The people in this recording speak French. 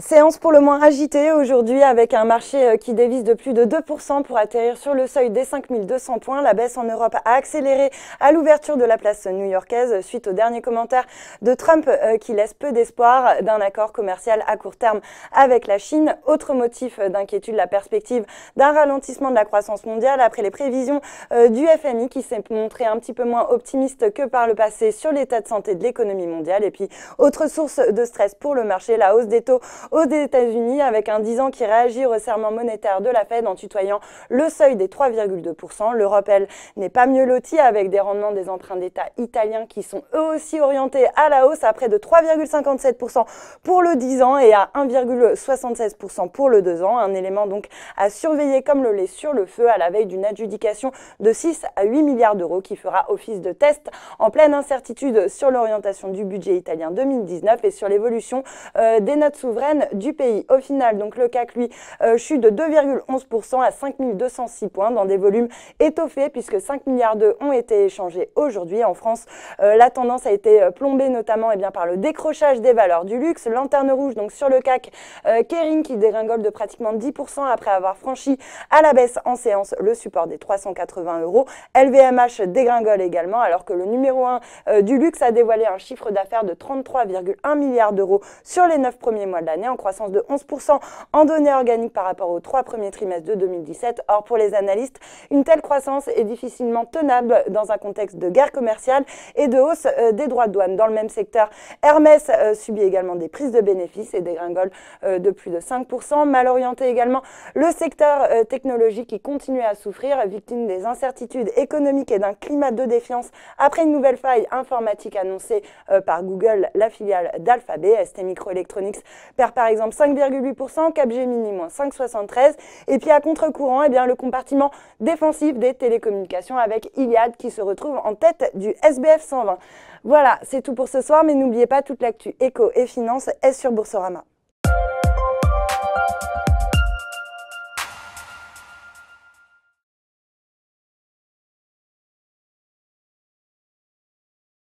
Séance pour le moins agitée aujourd'hui avec un marché euh, qui dévisse de plus de 2% pour atterrir sur le seuil des 5200 points. La baisse en Europe a accéléré à l'ouverture de la place new-yorkaise suite au dernier commentaire de Trump euh, qui laisse peu d'espoir d'un accord commercial à court terme avec la Chine. Autre motif euh, d'inquiétude, la perspective d'un ralentissement de la croissance mondiale après les prévisions du FMI qui s'est montré un petit peu moins optimiste que par le passé sur l'état de santé de l'économie mondiale. Et puis, autre source de stress pour le marché, la hausse des taux aux États-Unis avec un 10 ans qui réagit au resserrement monétaire de la Fed en tutoyant le seuil des 3,2%. L'Europe, elle, n'est pas mieux lotie avec des rendements des emprunts d'État italiens qui sont eux aussi orientés à la hausse à près de 3,57% pour le 10 ans et à 1,76% pour le 2 ans. Un élément donc à surveiller comme le lait sur le feu à la veille d'une adjudication de 6 à 8 milliards d'euros qui fera office de test en pleine incertitude sur l'orientation du budget italien 2019 et sur l'évolution euh, des notes souveraines du pays. Au final, donc le CAC, lui, euh, chute de 2,11% à 5206 points dans des volumes étoffés puisque 5 milliards d'euros ont été échangés aujourd'hui. En France, euh, la tendance a été euh, plombée notamment eh bien, par le décrochage des valeurs du luxe. Lanterne rouge, donc sur le CAC, Kering qui dégringole de pratiquement 10% après avoir franchi à la baisse en séance le support des 380 euros. LVMH dégringole également alors que le numéro 1 du luxe a dévoilé un chiffre d'affaires de 33,1 milliards d'euros sur les 9 premiers mois de l'année en croissance de 11% en données organiques par rapport aux trois premiers trimestres de 2017. Or, pour les analystes, une telle croissance est difficilement tenable dans un contexte de guerre commerciale et de hausse euh, des droits de douane. Dans le même secteur, Hermès euh, subit également des prises de bénéfices et des dégringole euh, de plus de 5%. Mal orienté également le secteur technologique qui continue à souffrir, victime des incertitudes économiques et d'un climat de défiance après une nouvelle faille informatique annoncée par Google, la filiale d'Alphabet. ST Microelectronics perd par exemple 5,8%, Capgemini moins 5,73%. Et puis à contre-courant, eh bien, le compartiment défensif des télécommunications avec Iliad qui se retrouve en tête du SBF 120. Voilà, c'est tout pour ce soir, mais n'oubliez pas toute l'actu éco et finance est sur Boursorama.